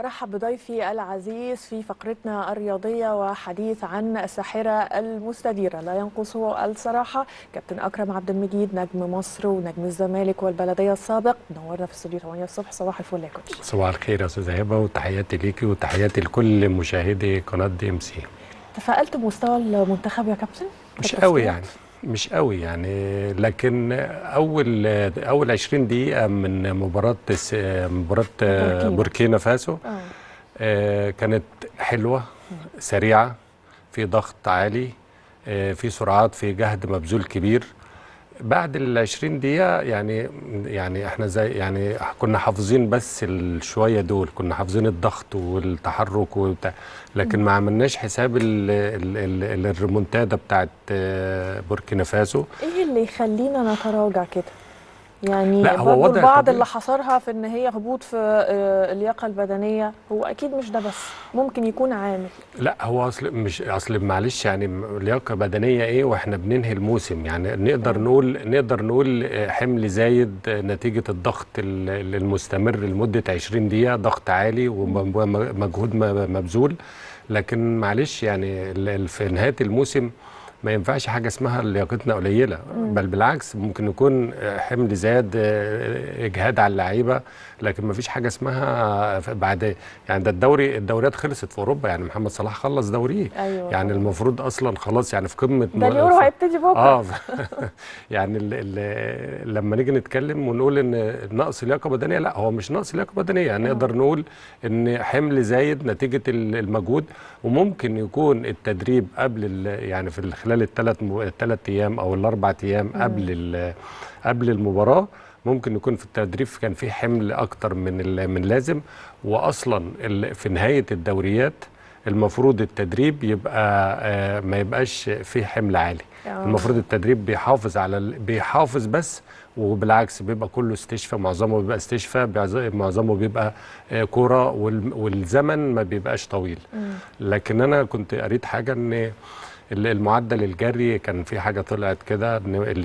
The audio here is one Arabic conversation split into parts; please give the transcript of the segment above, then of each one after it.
رحب بضيفي العزيز في فقرتنا الرياضية وحديث عن الساحرة المستديرة لا ينقصه الصراحة كابتن أكرم عبد المجيد نجم مصر ونجم الزمالك والبلدية السابق نورنا في استوديو 8 الصبح صباح الفل يا كوتش صباح الخير يا أستاذة هبة وتحياتي ليكي وتحياتي لكل مشاهدي قناة دي ام سي تفائلت بمستوى المنتخب يا كابتن؟ مش قوي يعني مش قوي يعني لكن اول اول 20 دقيقه من مباراه مباراه بوركينا, فاسو آه. آه كانت حلوه سريعه في ضغط عالي آه في سرعات في جهد مبذول كبير بعد ال 20 دقيقة يعني يعني احنا زي يعني كنا حافظين بس الشوية دول كنا حافظين الضغط والتحرك وبتاع لكن ما عملناش حساب ال ال الريمونتادا بتاعت آه، بوركينا فاسو ايه اللي يخلينا نتراجع كده؟ يعني لا البعض اللي حصرها في ان هي هبوط في آه، اللياقه البدنيه هو اكيد مش ده بس ممكن يكون عامل لا هو اصل مش اصل معلش يعني لياقه بدنيه ايه واحنا بننهي الموسم يعني نقدر أيوة. نقول نقدر نقول آه، حمل زايد آه، نتيجه الضغط المستمر لمده 20 دقيقه ضغط عالي ومجهود مبذول لكن معلش يعني في نهايه الموسم ما ينفعش حاجه اسمها لياقتنا قليله بل بالعكس ممكن يكون حمل زاد اجهاد على اللعيبه لكن ما فيش حاجه اسمها بعد يعني ده الدوري الدوريات خلصت في اوروبا يعني محمد صلاح خلص دوريه أيوة. يعني المفروض اصلا خلاص يعني في قمه ده اليورو هيبتدي بكره اه يعني ال ال لما نيجي نتكلم ونقول ان نقص لياقه بدنيه لا هو مش نقص لياقه بدنيه يعني نقدر نقول ان حمل زايد نتيجه المجهود وممكن يكون التدريب قبل يعني في خلال الثلاث مو... الثلاث ايام او الاربع ايام قبل ال... قبل المباراه ممكن يكون في التدريب كان في حمل اكتر من ال... من لازم واصلا ال... في نهايه الدوريات المفروض التدريب يبقى آه، ما يبقاش فيه حمل عالي اه. المفروض التدريب بيحافظ على ال... بيحافظ بس وبالعكس بيبقى كله استشفى معظمه بيبقى استشفى معظمه بيبقى آه، كوره والزمن ما بيبقاش طويل لكن انا كنت قريت حاجه ان المعدل الجري كان في حاجه طلعت كده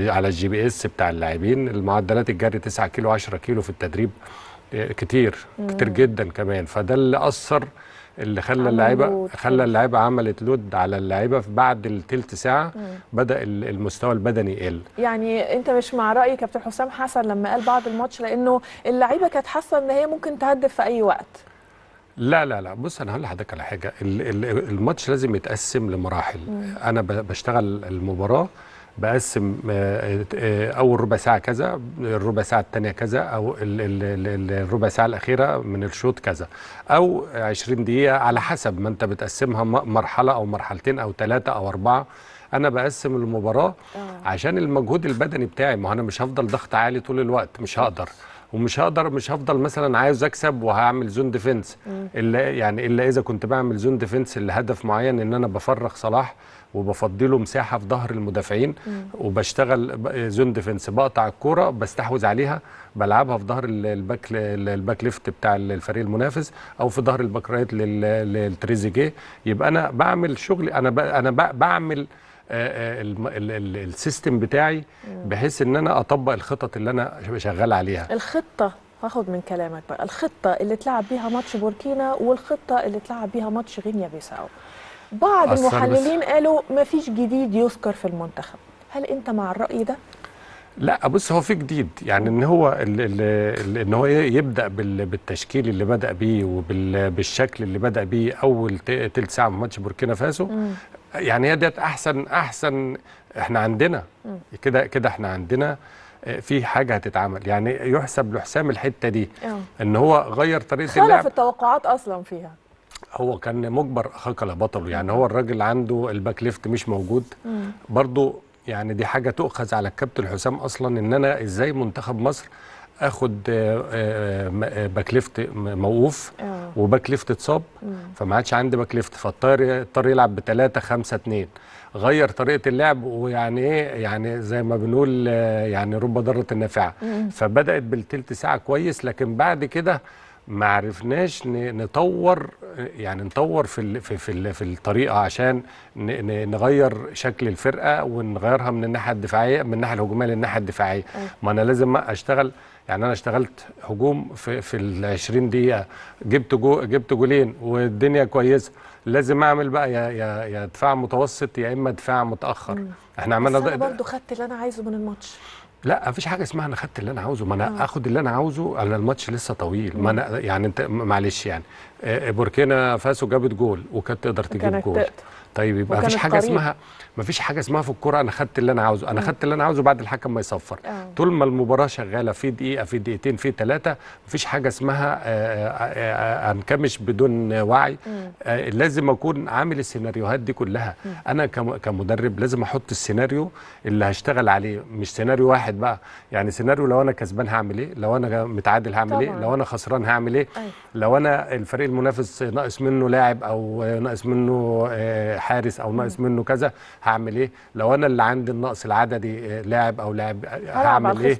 على الجي بي اس بتاع اللاعبين المعدلات الجري 9 كيلو 10 كيلو في التدريب آه، كتير كتير جدا كمان فده اللي اثر اللي خلى اللعيبه خلى اللعيبه عملت لود على اللعيبه بعد الثلث ساعه مم. بدا المستوى البدني يقل يعني انت مش مع راي كابتن حسام حسن لما قال بعد الماتش لانه اللعيبه كانت حاسه ان هي ممكن تهدف في اي وقت لا لا لا بص انا هقول لحضرتك على حاجه الماتش لازم يتقسم لمراحل مم. انا بشتغل المباراه بقسم آه، آه، اول ربع ساعه كذا الربع ساعه الثانيه كذا او الربع ساعه الاخيره من الشوط كذا او 20 دقيقه على حسب ما انت بتقسمها مرحله او مرحلتين او ثلاثه او اربعه انا بقسم المباراه آه. عشان المجهود البدني بتاعي ما انا مش هفضل ضغط عالي طول الوقت مش هقدر ومش هقدر مش هفضل مثلا عايز اكسب وهعمل زون ديفنس الا يعني الا اذا كنت بعمل زون ديفنس لهدف معين ان انا بفرغ صلاح وبفضي له مساحه في ظهر المدافعين وبشتغل زون ديفنس بقطع الكوره بستحوذ عليها بلعبها في ظهر الباك الباك ليفت بتاع الفريق المنافس او في ظهر الباك رايت للتريزيجيه يبقى انا بعمل شغل انا انا بعمل آه، آه، السيستم بتاعي بحيث ان انا اطبق الخطط اللي انا شغال عليها الخطه هاخد من كلامك بقى الخطه اللي اتلعب بيها ماتش بوركينا والخطه اللي اتلعب بيها ماتش غينيا بيساو بعض المحللين بس. قالوا ما فيش جديد يذكر في المنتخب هل انت مع الراي ده لا بص هو في جديد يعني ان هو ال ان هو يبدا بالتشكيل اللي بدا بيه وبالشكل اللي بدا بيه اول ثلث ساعه من ماتش بوركينا فاسو يعني هي ديت احسن احسن احنا عندنا كده كده احنا عندنا آه، في حاجه هتتعمل يعني يحسب لحسام الحته دي أوه. ان هو غير طريقه اللعب خالف التوقعات اصلا فيها هو كان مجبر اخاك بطله يعني هو الراجل عنده الباك ليفت مش موجود برضه يعني دي حاجه تؤخذ على الكابتن حسام اصلا ان انا ازاي منتخب مصر اخد آه، آه، باك ليفت موقوف اه. وباك ليفت اتصاب فما عادش عندي باك ليفت فاضطر اضطر يلعب بثلاثة خمسة اثنين غير طريقه اللعب ويعني ايه يعني زي ما بنقول يعني رب ضاره نافعه فبدات بالثلث ساعه كويس لكن بعد كده ما عرفناش نطور يعني نطور في في في, في الطريقه عشان نغير شكل الفرقه ونغيرها من الناحيه الدفاعيه من الناحيه الهجوميه للناحيه الدفاعيه ما انا لازم اشتغل يعني انا اشتغلت هجوم في في ال 20 دقيقه جبت جو جبت جولين والدنيا كويسه لازم اعمل بقى يا يا يا دفاع متوسط يا اما دفاع متاخر مم. احنا عملنا بس انا برضه خدت اللي انا عايزه من الماتش لا مفيش حاجه اسمها انا خدت اللي انا عاوزه ما انا آه. اخد اللي انا عاوزه انا الماتش لسه طويل ما انا يعني انت معلش يعني آه، آه، بوركينا فاسو جابت جول وكانت تقدر تجيب جول طيب يبقى مفيش حاجه قريب. اسمها مفيش حاجه اسمها في الكوره انا خدت اللي انا عاوزه انا خدت اللي انا عاوزه بعد الحكم ما يصفر أوه. طول ما المباراه شغاله في دقيقه في دقيقتين في ثلاثه مفيش حاجه اسمها آه، آه، آه، انكمش بدون وعي لازم اكون عامل السيناريوهات دي كلها مم. انا كمدرب لازم احط السيناريو اللي هشتغل عليه مش سيناريو واحد بقى يعني سيناريو لو انا كسبان هعمل ايه لو انا متعادل هعمل ايه لو انا خسران هعمل ايه أي. أيوة. لو انا الفريق المنافس ناقص منه لاعب او ناقص منه حارس او ناقص منه كذا هعمل ايه لو انا اللي عندي النقص العددي آه، لاعب او لاعب آه، هعمل ايه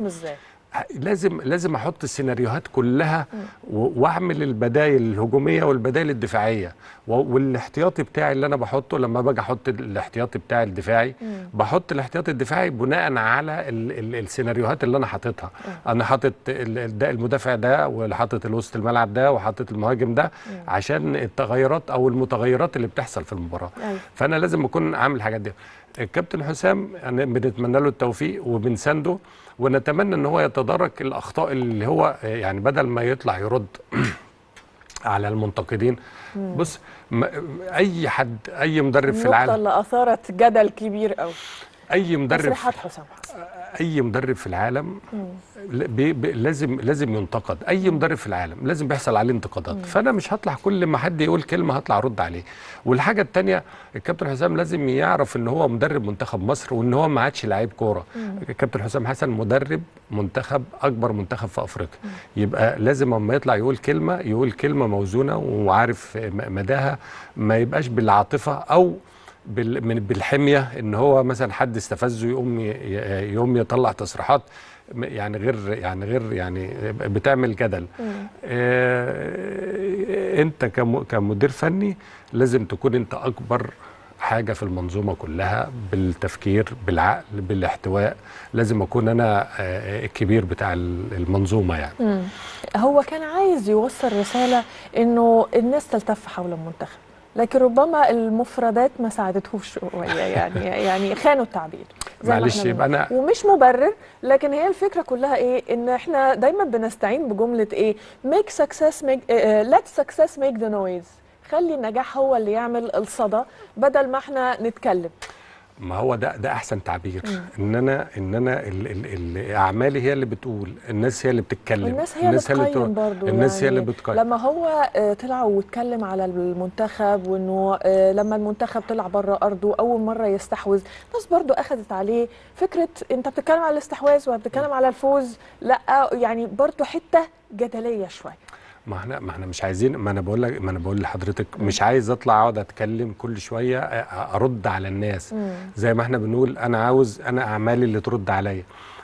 لازم لازم احط السيناريوهات كلها واعمل البدايل الهجوميه والبدايل الدفاعيه والاحتياطي بتاعي اللي انا بحطه لما باجي احط الاحتياطي بتاعي الدفاعي بحط الاحتياطي الدفاعي بناء على السيناريوهات اللي انا حاططها انا حاطط المدافع ده وحاطط الوسط الملعب ده وحاطط المهاجم ده عشان التغيرات او المتغيرات اللي بتحصل في المباراه أيوه. فانا لازم اكون عامل الحاجات دي الكابتن حسام يعني بنتمنى له التوفيق وبنسانده ونتمنى ان هو يتدارك الاخطاء اللي هو يعني بدل ما يطلع يرد على المنتقدين بص اي حد اي مدرب في العالم اللي اثارت جدل كبير قوي اي مدرب حسام آه، آه، اي مدرب في العالم بي بي لازم لازم ينتقد اي مدرب في العالم لازم بيحصل عليه انتقادات مم. فانا مش هطلع كل ما حد يقول كلمه هطلع ارد عليه والحاجه الثانيه الكابتن حسام لازم يعرف ان هو مدرب منتخب مصر وان هو ما عادش لعيب كوره الكابتن حسام حسن مدرب منتخب اكبر منتخب في افريقيا يبقى لازم اما يطلع يقول كلمه يقول كلمه موزونه وعارف مداها ما يبقاش بالعاطفه او بالحميه ان هو مثلا حد استفزه يقوم يقوم يطلع تصريحات يعني غير يعني غير يعني بتعمل جدل آه انت كمدير فني لازم تكون انت اكبر حاجة في المنظومة كلها بالتفكير بالعقل بالاحتواء لازم أكون أنا آه، الكبير بتاع المنظومة يعني مم. هو كان عايز يوصل رسالة أنه الناس تلتف حول المنتخب لكن ربما المفردات ما ساعدتهوش شويه يعني يعني خانوا التعبير معلش يبقى انا ومش مبرر لكن هي الفكره كلها ايه ان احنا دايما بنستعين بجمله ايه ميك سكسس ميك ليت سكسس ميك ذا نويز خلي النجاح هو اللي يعمل الصدى بدل ما احنا نتكلم ما هو ده ده احسن تعبير مم. ان انا ان انا اعمالي هي اللي بتقول الناس هي اللي بتتكلم الناس هي الناس اللي بتقيم برضه الناس يعني هي اللي بتقيم يعني لما هو آه، طلع واتكلم على المنتخب وانه آه، لما المنتخب طلع بره ارضه اول مره يستحوذ الناس برضه اخذت عليه فكره انت بتتكلم على الاستحواذ وبتتكلم على الفوز لا يعني برضه حته جدليه شويه ما احنا ما احنا مش عايزين ما انا بقول لك ما انا بقول لحضرتك مش عايز اطلع اقعد اتكلم كل شويه آه، آه، ارد على الناس زي ما احنا بنقول انا عاوز انا اعمالي اللي ترد عليا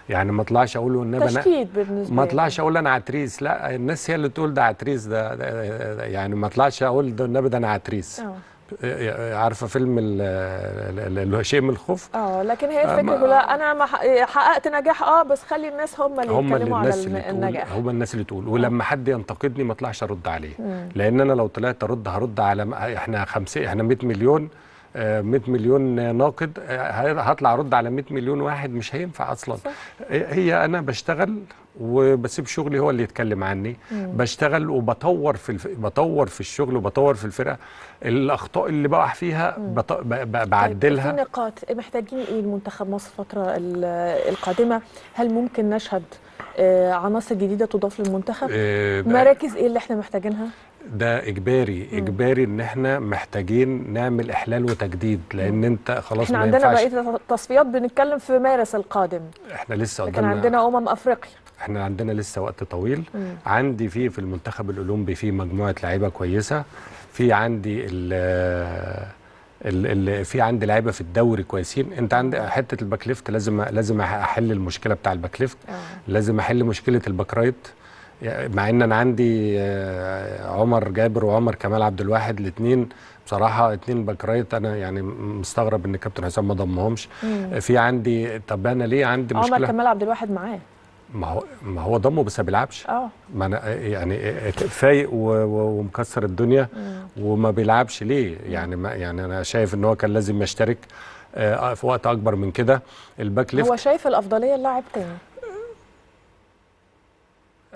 يعني ما اطلعش اقول والنبي انا ما اطلعش اقول انا عتريس لا الناس هي اللي تقول ده عتريس ده, ده, ده يعني ما اطلعش اقول ده النبي ده انا عتريس أوه. عارفه فيلم شيء من الخوف اه لكن هي الفكره كلها انا حققت نجاح اه بس خلي الناس هم اللي هم يتكلموا على اللي النجاح هم الناس اللي تقول ولما حد ينتقدني ما اطلعش ارد عليه مم. لان انا لو طلعت ارد هرد على احنا خمسة احنا 100 مليون 100 آه، مليون ناقد آه، هطلع ارد على 100 مليون واحد مش هينفع اصلا صح. هي انا بشتغل وبسيب شغلي هو اللي يتكلم عني مم. بشتغل وبطور في الف... بطور في الشغل وبطور في الفرقه الاخطاء اللي بقع فيها بط... ب... ب... طيب، بعدلها طيب نقاط محتاجين ايه المنتخب مصر الفتره القادمه هل ممكن نشهد آه، عناصر جديده تضاف للمنتخب آه، مراكز ايه اللي احنا محتاجينها ده اجباري اجباري ان احنا محتاجين نعمل احلال وتجديد لان انت خلاص احنا ما عندنا بقيه التصفيات بنتكلم في مارس القادم احنا لسه قدامنا لكن عندنا امم افريقيا احنا عندنا لسه وقت طويل مم. عندي في في المنتخب الاولمبي في مجموعه لعيبه كويسه في عندي ال اللي في عندي لعيبه في الدوري كويسين انت عند حته الباك ليفت لازم لازم احل المشكله بتاع الباك ليفت اه. لازم احل مشكله الباك رايت مع ان انا عندي آه، عمر جابر وعمر كمال عبد الواحد الاثنين بصراحه اثنين باك رايت انا يعني مستغرب ان كابتن حسام ما ضمهمش في عندي طب انا ليه عندي مشكله عمر كمال عبد الواحد معاه ما هو ما هو ضمه بس ما بيلعبش اه يعني فايق ومكسر الدنيا وما بيلعبش ليه يعني ما يعني انا شايف ان هو كان لازم يشترك آه، في وقت اكبر من كده الباك ليفت هو شايف الافضليه اللاعب تاني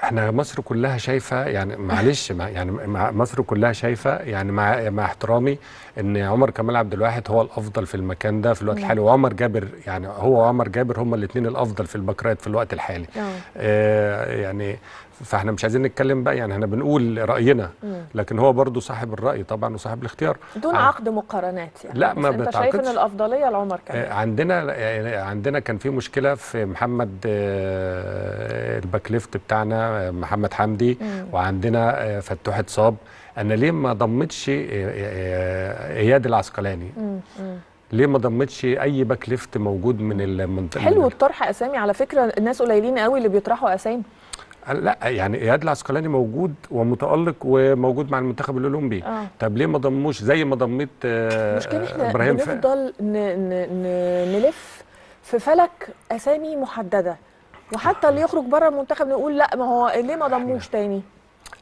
احنا مصر كلها شايفه يعني معلش ما يعني ما مصر كلها شايفه يعني مع مع احترامي ان عمر كمال عبد الواحد هو الافضل في المكان ده في الوقت الحالي وعمر جابر يعني هو وعمر جابر هما الاثنين الافضل في البكرات في الوقت الحالي. اه, آه، يعني فاحنا مش عايزين نتكلم بقى يعني احنا بنقول راينا لكن هو برضو صاحب الراي طبعا وصاحب الاختيار دون عقد مقارنات يعني لا ما انت شايف ان الافضليه لعمر كمال آه، عندنا آه، عندنا كان في مشكله في محمد آه، الباك ليفت بتاعنا محمد حمدي وعندنا فتوح اتصاب انا ليه ما ضمتش اياد العسقلاني ليه ما ضمتش اي باك ليفت موجود من المنطقه حلو الطرح اسامي على فكره الناس قليلين قوي اللي بيطرحوا اسامي لا يعني اياد العسقلاني موجود ومتالق وموجود مع المنتخب الاولمبي آه. طب ليه ما ضموش زي ما ضميت آه ابراهيم احنا بنفضل ن... ن... ن... نلف في فلك اسامي محدده وحتى اللي يخرج بره المنتخب نقول لا ما هو ليه ما ضموش تاني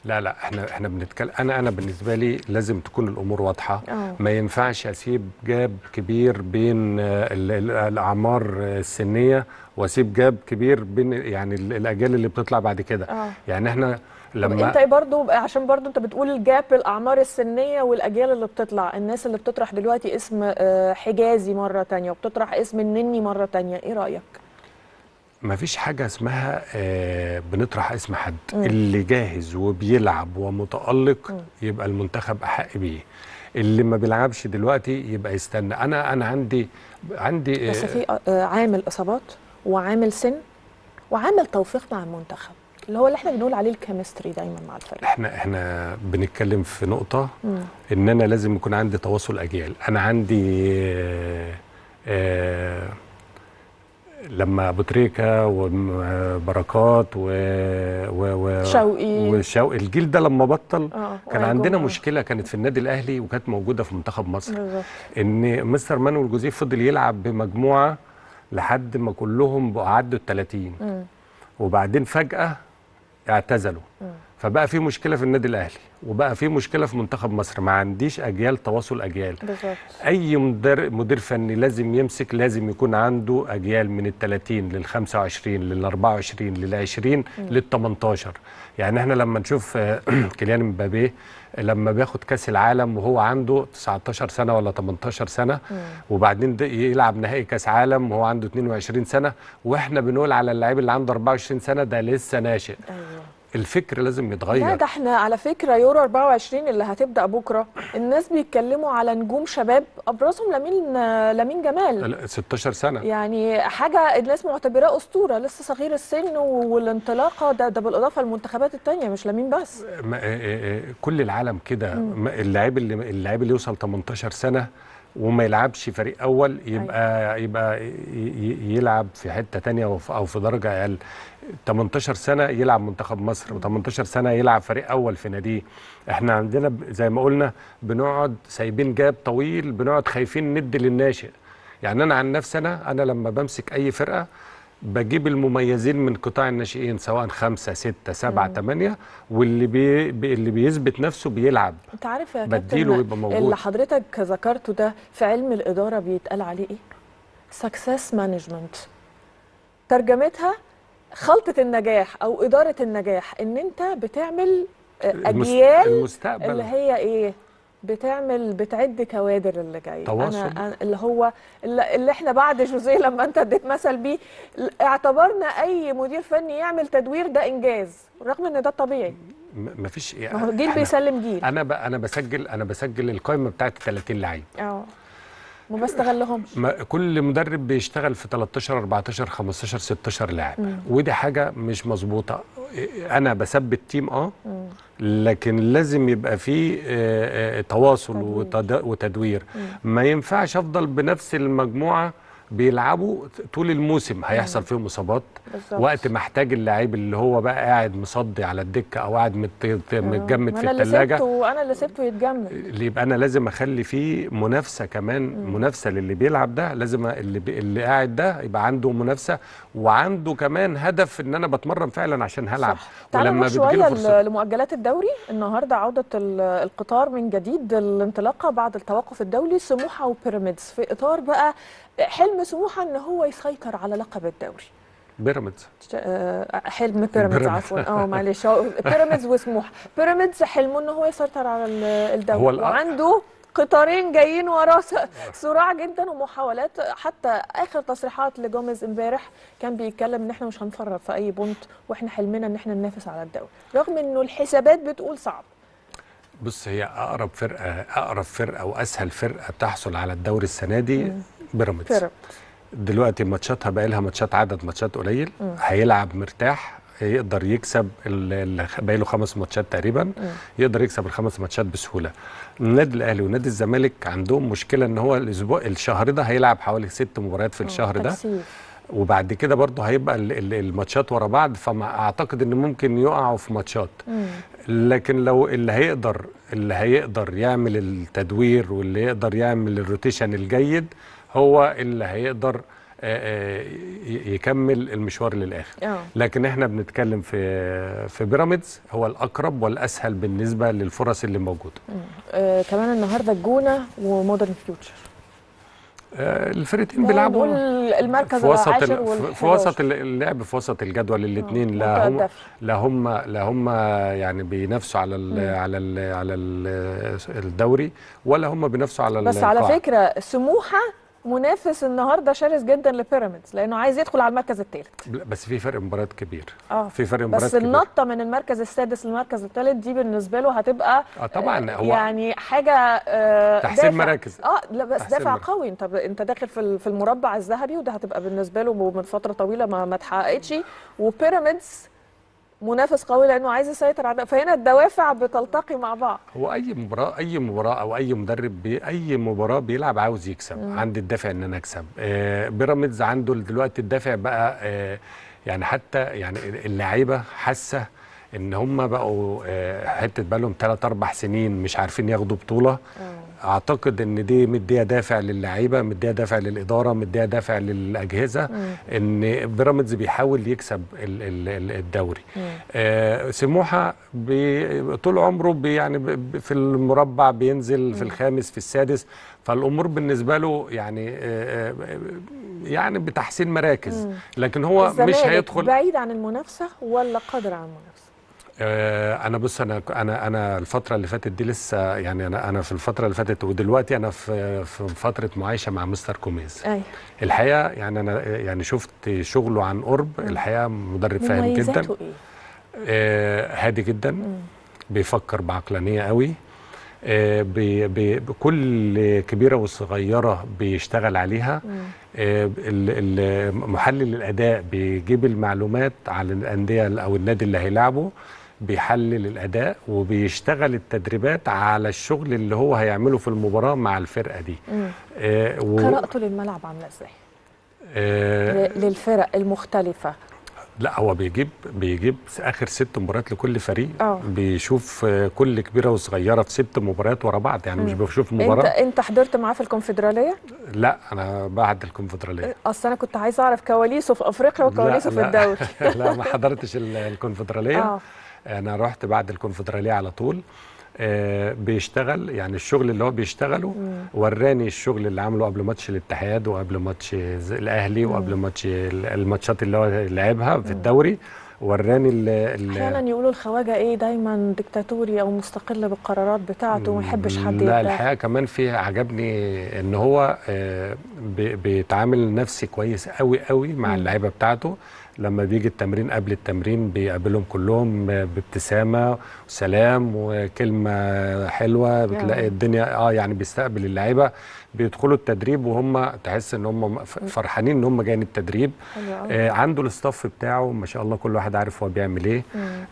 لا لا احنا احنا بنتكلم انا انا بالنسبه لي لازم تكون الامور واضحه أوه. ما ينفعش اسيب جاب كبير بين الاعمار السنيه واسيب جاب كبير بين يعني الاجيال اللي بتطلع بعد كده اه. يعني احنا لما انت برضو عشان برضو انت بتقول جاب الاعمار السنيه والاجيال اللي بتطلع الناس اللي بتطرح دلوقتي اسم آه، حجازي مره تانية وبتطرح اسم النني مره تانية ايه رايك ما فيش حاجة اسمها آه، بنطرح اسم حد مم. اللي جاهز وبيلعب ومتألق مم. يبقى المنتخب أحق بيه اللي ما بيلعبش دلوقتي يبقى يستنى أنا أنا عندي عندي آه، بس في آه، عامل إصابات وعامل سن وعامل توفيق مع المنتخب اللي هو اللي احنا بنقول عليه الكيمستري دايما مع الفريق احنا احنا بنتكلم في نقطة مم. إن أنا لازم يكون عندي تواصل أجيال أنا عندي آآ آآ لما ابو تريكه وبركات و... و... و... شوقي وشوقي الجيل ده لما بطل آه. كان عندنا مشكله كانت في النادي الاهلي وكانت موجوده في منتخب مصر بالزبط. ان مستر مانويل جوزيف فضل يلعب بمجموعه لحد ما كلهم بقوا عدوا ال 30 وبعدين فجاه اعتزلوا م. فبقى في مشكله في النادي الاهلي وبقى في مشكله في منتخب مصر ما عنديش اجيال تواصل اجيال بالزبط. اي مدير مدير فني لازم يمسك لازم يكون عنده اجيال من ال 30 لل 25 لل 24 لل 20 لل 18 يعني احنا لما نشوف كيليان مبابيه لما بياخد كاس العالم وهو عنده 19 سنه ولا 18 سنه وبعدين يلعب نهائي كاس عالم وهو عنده 22 سنه واحنا بنقول على اللعيب اللي عنده 24 سنه ده لسه ناشئ أيوه. الفكر لازم يتغير لا ده احنا على فكره يورو 24 اللي هتبدا بكره الناس بيتكلموا على نجوم شباب ابرزهم لامين لامين جمال 16 سنه يعني حاجه الناس معتبراه اسطوره لسه صغير السن والانطلاقه ده ده بالاضافه للمنتخبات الثانيه مش لامين بس آه، آه، آه، كل العالم كده اللاعب اللي اللاعب اللي يوصل 18 سنه وما يلعبش فريق اول يبقى أيوة. يبقى يلعب في حته ثانيه او في درجه اقل 18 سنه يلعب منتخب مصر و18 سنه يلعب فريق اول في ناديه احنا عندنا زي ما قلنا بنقعد سايبين جاب طويل بنقعد خايفين ندي للناشئ يعني انا عن نفسي انا انا لما بمسك اي فرقه بجيب المميزين من قطاع الناشئين سواء خمسة ستة سبعة ثمانية واللي بي اللي بيثبت نفسه بيلعب انت عارف يا كابتن اللي حضرتك ذكرته ده في علم الإدارة بيتقال عليه ايه؟ سكسس مانجمنت ترجمتها خلطه النجاح او اداره النجاح ان انت بتعمل آه، اجيال المستقبل. اللي هي ايه بتعمل بتعد كوادر اللي جاي تواصل. أنا اللي هو اللي احنا بعد جوزيه لما انت اديت مثل بيه اعتبرنا اي مدير فني يعمل تدوير ده انجاز رغم ان ده طبيعي ما فيش جيل بيسلم جيل انا انا بسجل انا بسجل القائمه بتاعت 30 لعيب اه ما بستغلهمش كل مدرب بيشتغل في 13 14 15 16 لاعب ودي حاجه مش مظبوطه انا بثبت تيم اه لكن لازم يبقى فيه آه، آه، تواصل تدوير. وتدوير ما ينفعش افضل بنفس المجموعه بيلعبوا طول الموسم هيحصل فيهم اصابات وقت ما احتاج اللعيب اللي هو بقى قاعد مصدي على الدكه او قاعد آه. متجمد في الثلاجه انا اللي سبته يتجمد اللي يبقى انا لازم اخلي فيه منافسه كمان مم. منافسه للي بيلعب ده لازم اللي اللي قاعد ده يبقى عنده منافسه وعنده كمان هدف ان انا بتمرن فعلا عشان هلعب صح. ولما شويه لمؤجلات الدوري النهارده عوده القطار من جديد الانطلاقه بعد التوقف الدولي سموحه وبيراميدز في اطار بقى حلم سموحه ان هو يسيطر على لقب الدوري بيراميدز آه، حلم بيراميدز عفوا اه معلش بيراميدز وسموحه بيراميدز حلمه ان هو يسيطر على الدوري هو وعنده قطارين جايين وراه صراع جدا ومحاولات حتى اخر تصريحات لجوميز امبارح كان بيتكلم ان احنا مش هنفرط في اي بونت واحنا حلمنا ان احنا ننافس على الدوري رغم انه الحسابات بتقول صعب بص هي اقرب فرقه اقرب فرقه واسهل فرقه تحصل على الدوري السنه دي بيراميدز بيراميدز دلوقتي ماتشاتها بقى لها ماتشات عدد ماتشات قليل م. هيلعب مرتاح يقدر يكسب باقي له خمس ماتشات تقريبا م. يقدر يكسب الخمس ماتشات بسهوله. النادي الاهلي ونادي الزمالك عندهم مشكله ان هو الاسبوع الشهر ده هيلعب حوالي ست مباريات في الشهر ده وبعد كده برضه هيبقى الماتشات ورا بعض فاعتقد ان ممكن يقعوا في ماتشات لكن لو اللي هيقدر اللي هيقدر يعمل التدوير واللي يقدر يعمل الروتيشن الجيد هو اللي هيقدر آه، آه، يكمل المشوار للاخر اه. لكن احنا بنتكلم في في بيراميدز هو الاقرب والاسهل بالنسبه للفرص اللي موجوده آه كمان النهارده الجونه ومودرن فيوتشر الفرقتين بيلعبوا المركز في وسط في وسط اللعب في وسط الجدول الاثنين لا هم لا هم لا هم يعني بينافسوا على الـ على الـ على الدوري ولا هم بينافسوا على بس القاعة. على فكره سموحه منافس النهارده شرس جدا لبيراميدز لانه عايز يدخل على المركز الثالث بس في فرق مباريات كبير اه في فرق مباريات بس النطه من المركز السادس للمركز الثالث دي بالنسبه له هتبقى اه طبعا آه، هو يعني حاجه آه تحسين مراكز اه لا بس دافع مراكز. قوي انت انت داخل في في المربع الذهبي وده هتبقى بالنسبه له من فتره طويله ما ما اتحققتش وبيراميدز منافس قوي لانه عايز يسيطر على فهنا الدوافع بتلتقي مع بعض هو اي مباراه اي مباراه او اي مدرب باي مباراه بيلعب عاوز يكسب مم. عندي الدافع ان انا اكسب آه بيراميدز عنده دلوقتي الدافع بقى آه يعني حتى يعني اللعيبه حاسه ان هم بقوا آه، حته بالهم ثلاث اربع سنين مش عارفين ياخدوا بطوله اعتقد ان دي مديه دافع للعيبه مديه دافع للاداره مديه دافع للاجهزه مم. ان بيراميدز بيحاول يكسب الدوري آه سموحه بي طول عمره بي يعني في المربع بينزل مم. في الخامس في السادس فالامور بالنسبه له يعني آه، آه، يعني بتحسين مراكز لكن هو مش هيدخل بعيد عن المنافسه ولا قادر على المنافسه آه، انا بص انا انا انا الفتره اللي فاتت دي لسه يعني انا انا في الفتره اللي فاتت ودلوقتي انا في في فتره معايشه مع مستر كوميز ايوه الحقيقه يعني انا يعني شفت شغله عن قرب الحقيقه مدرب فاهم جدا إيه؟ آه هادي جدا مم. بيفكر بعقلانيه قوي آه بي بي بكل كبيره وصغيره بيشتغل عليها آه محلل الاداء بيجيب المعلومات على الانديه او النادي اللي هيلعبه بيحلل الاداء وبيشتغل التدريبات على الشغل اللي هو هيعمله في المباراه مع الفرقه دي آه و... قراءته للملعب عامله ازاي آه للفرق المختلفه لا هو بيجيب بيجيب اخر ست مباريات لكل فريق أوه. بيشوف كل كبيره وصغيره في ست مباريات ورا بعض يعني م. مش بيشوف مباراه انت انت حضرت معاه في الكونفدراليه؟ لا انا بعد الكونفدراليه آه، اصل انا كنت عايز اعرف كواليسه في افريقيا وكواليسه في الدوري لا ما حضرتش الكونفدراليه آه. انا رحت بعد الكونفدراليه على طول آه، بيشتغل يعني الشغل اللي هو بيشتغله مم. وراني الشغل اللي عامله قبل ماتش الاتحاد وقبل ماتش الاهلي وقبل ماتش الماتشات اللي هو لعبها في الدوري وراني ال احيانا يقولوا الخواجه ايه دايما دكتاتوري او مستقل بالقرارات بتاعته وما يحبش حد لا الحقيقه كمان في عجبني ان هو آه، بيتعامل نفسي كويس قوي قوي مع اللعيبه بتاعته لما بيجي التمرين قبل التمرين بيقابلهم كلهم بابتسامه وسلام وكلمه حلوه بتلاقي الدنيا اه يعني بيستقبل اللعيبه بيدخلوا التدريب وهم تحس ان هم فرحانين ان هم جايين التدريب آه عنده الاستاف بتاعه ما شاء الله كل واحد عارف هو بيعمل ايه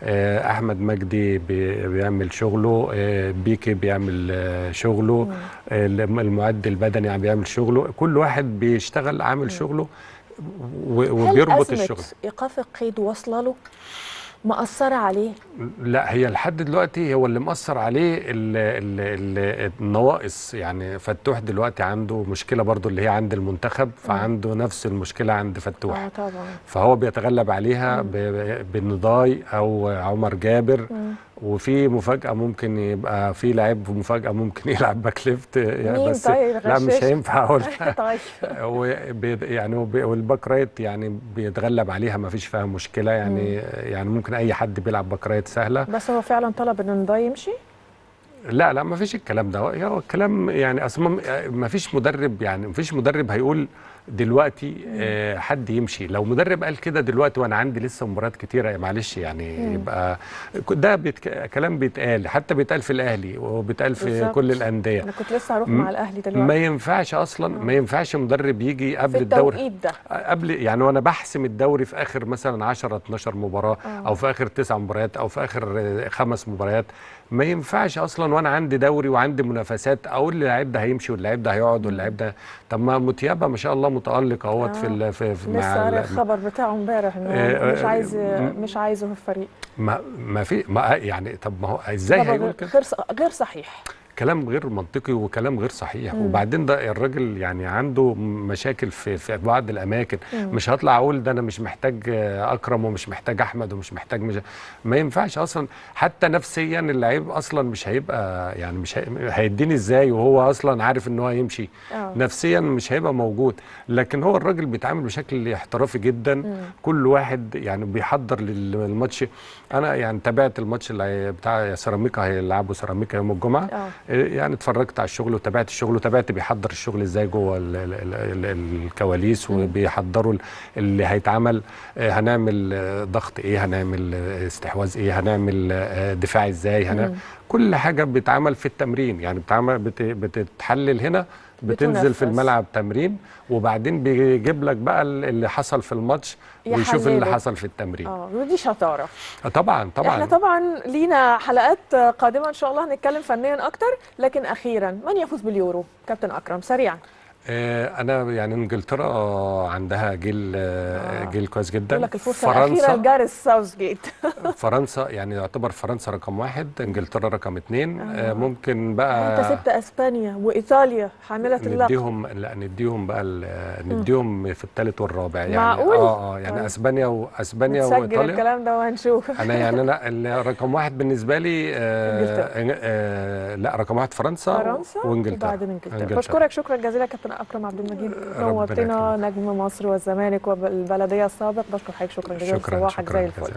آه احمد مجدي بي بيعمل شغله آه بيكي بيعمل آه، شغله آه المعد البدني يعني بيعمل شغله كل واحد بيشتغل عامل شغله وبيربط الشغل هل ايقاف القيد واصله له مأثرة عليه؟ لا هي لحد دلوقتي هو اللي مأثر عليه النواقص يعني فتوح دلوقتي عنده مشكلة برضو اللي هي عند المنتخب فعنده م. نفس المشكلة عند فتوح آه طبعا فهو بيتغلب عليها بنضاي أو عمر جابر م. وفي مفاجاه ممكن يبقى في لعيب مفاجاه ممكن يلعب باك ليفت يعني بس طيب لا مش هينفع اقول طيب. يعني والباك رايت يعني بيتغلب عليها ما فيش فيها مشكله يعني مم. يعني ممكن اي حد بيلعب باك رايت سهله بس هو فعلا طلب ان ده يمشي لا لا ما فيش الكلام ده هو الكلام يعني اصلا ما فيش مدرب يعني ما فيش مدرب هيقول دلوقتي آه، حد يمشي لو مدرب قال كده دلوقتي وانا عندي لسه مباريات كتيره معلش يعني يبقى ده بيتك... كلام بيتقال حتى بيتقال في الاهلي وبيتقال في بالزبط. كل الانديه انا كنت لسه هروح مع الاهلي دلوقتي ما ينفعش اصلا ما ينفعش مدرب يجي قبل الدوري في التوقيت ده. آه، قبل يعني وانا بحسم الدوري في اخر مثلا 10 12 مباراه أوه. او في اخر تسع مباريات او في اخر خمس مباريات ما ينفعش اصلا وانا عندي دوري وعندي منافسات اقول للاعيب ده هيمشي واللاعب ده هيقعد واللاعب ده طب ما متيابه ما شاء الله متالق اهوت آه. في, في في لسه مع الخبر بتاعه امبارح انه آه, آه، مش عايز آه، مش عايزه في الفريق ما ما في ما يعني طب ما هو ازاي هيقول كده غير صحيح كلام غير منطقي وكلام غير صحيح مم. وبعدين ده الراجل يعني عنده مشاكل في في بعض الاماكن مم. مش هطلع اقول ده انا مش محتاج اكرم ومش محتاج احمد ومش محتاج مش... ما ينفعش اصلا حتى نفسيا اللعيب اصلا مش هيبقى يعني مش هيديني ازاي وهو اصلا عارف ان هو هيمشي آه. آه. نفسيا مش هيبقى موجود لكن هو الراجل بيتعامل بشكل احترافي جدا مم. كل واحد يعني بيحضر للماتش انا يعني تابعت الماتش اللي بتاع سيراميكا هيلعبوا سيراميكا يوم الجمعه آه. آه. يعني اتفرجت على الشغل وتابعت الشغل وتابعت بيحضر الشغل ازاي جوه الـ الـ الـ الكواليس وبيحضروا اللي هيتعمل آه، هنعمل ضغط ايه هنعمل استحواذ ايه هنعمل دفاع ازاي هنعمل كل حاجه بتتعمل في التمرين يعني بتتعمل بتتحلل هنا بتنزل في الملعب تمرين وبعدين بيجيب لك بقى اللي حصل في الماتش ويشوف اللي حصل في التمرين اه ودي شطاره آه، طبعا طبعا احنا طبعا لينا حلقات قادمه ان شاء الله هنتكلم فنيا اكتر لكن اخيرا من يفوز باليورو كابتن اكرم سريعا آه، انا يعني انجلترا آه، عندها جيل آه، جيل كويس جدا لك الفرصه فرنسا الاخيره الساوث جيت فرنسا يعني يعتبر فرنسا رقم واحد انجلترا رقم اثنين آه. ممكن بقى انت سبت اسبانيا وايطاليا حامله اللقب نديهم لا نديهم بقى نديهم م. في الثالث والرابع يعني معقول؟ اه اه يعني آه. اسبانيا واسبانيا وايطاليا الكلام ده وهنشوف انا يعني انا رقم واحد بالنسبه لي آه, آه لا رقم واحد فرنسا فرنسا وانجلترا وبعدين انجلترا بشكرك شكرا جزيلا كابتن دكتور اكرم عبد المجيد نورتنا نجم مصر والزمالك والبلديه السابق بشكر حضرتك شكرا جزيلا صباحك زي الفل